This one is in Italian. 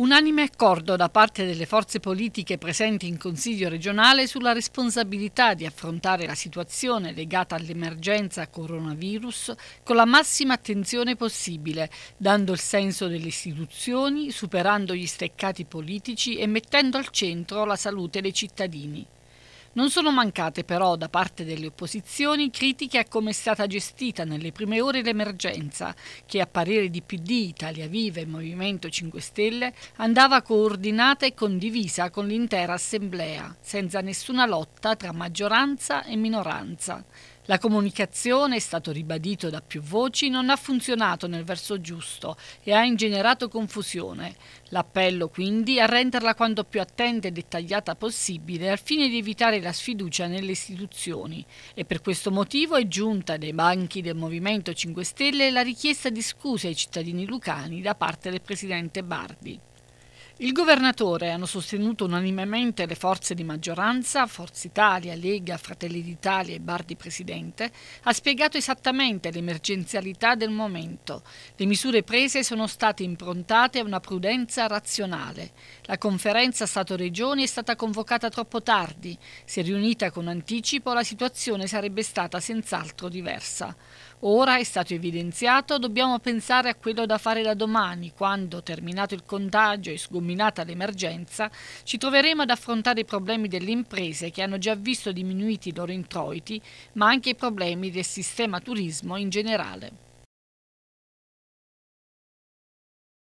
Unanime accordo da parte delle forze politiche presenti in Consiglio regionale sulla responsabilità di affrontare la situazione legata all'emergenza coronavirus con la massima attenzione possibile, dando il senso delle istituzioni, superando gli steccati politici e mettendo al centro la salute dei cittadini. Non sono mancate però da parte delle opposizioni critiche a come è stata gestita nelle prime ore l'emergenza, che a parere di PD, Italia Viva e Movimento 5 Stelle andava coordinata e condivisa con l'intera Assemblea, senza nessuna lotta tra maggioranza e minoranza. La comunicazione, è stato ribadito da più voci, non ha funzionato nel verso giusto e ha ingenerato confusione. L'appello quindi a renderla quanto più attenta e dettagliata possibile al fine di evitare la sfiducia nelle istituzioni e per questo motivo è giunta dai banchi del Movimento 5 Stelle la richiesta di scuse ai cittadini lucani da parte del Presidente Bardi. Il governatore, hanno sostenuto unanimemente le forze di maggioranza, Forza Italia, Lega, Fratelli d'Italia e Bardi Presidente, ha spiegato esattamente l'emergenzialità del momento. Le misure prese sono state improntate a una prudenza razionale. La conferenza Stato-Regioni è stata convocata troppo tardi. Se riunita con anticipo la situazione sarebbe stata senz'altro diversa. Ora è stato evidenziato, dobbiamo pensare a quello da fare da domani, quando, terminato il contagio e sgominata l'emergenza, ci troveremo ad affrontare i problemi delle imprese che hanno già visto diminuiti i loro introiti, ma anche i problemi del sistema turismo in generale.